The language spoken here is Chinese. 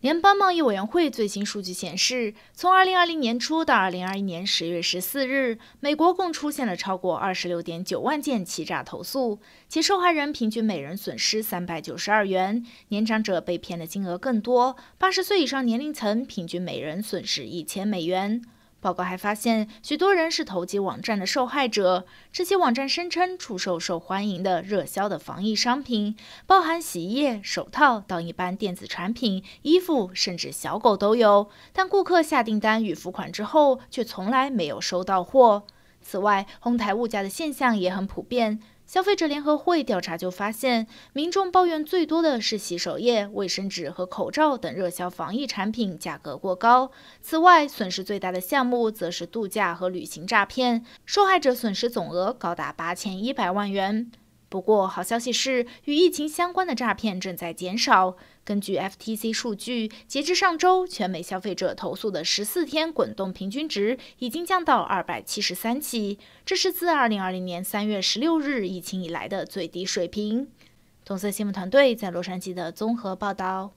联邦贸易委员会最新数据显示，从2020年初到2021年10月14日，美国共出现了超过26.9万件欺诈投诉，且受害人平均每人损失392元。年长者被骗的金额更多，80岁以上年龄层平均每人损失1000美元。报告还发现，许多人是投机网站的受害者。这些网站声称出售受欢迎的、热销的防疫商品，包含洗衣液、手套到一般电子产品、衣服，甚至小狗都有。但顾客下订单与付款之后，却从来没有收到货。此外，哄抬物价的现象也很普遍。消费者联合会调查就发现，民众抱怨最多的是洗手液、卫生纸和口罩等热销防疫产品价格过高。此外，损失最大的项目则是度假和旅行诈骗，受害者损失总额高达八千一百万元。不过，好消息是，与疫情相关的诈骗正在减少。根据 FTC 数据，截至上周，全美消费者投诉的十四天滚动平均值已经降到二百七十三起，这是自二零二零年三月十六日疫情以来的最低水平。同色新闻团队在洛杉矶的综合报道。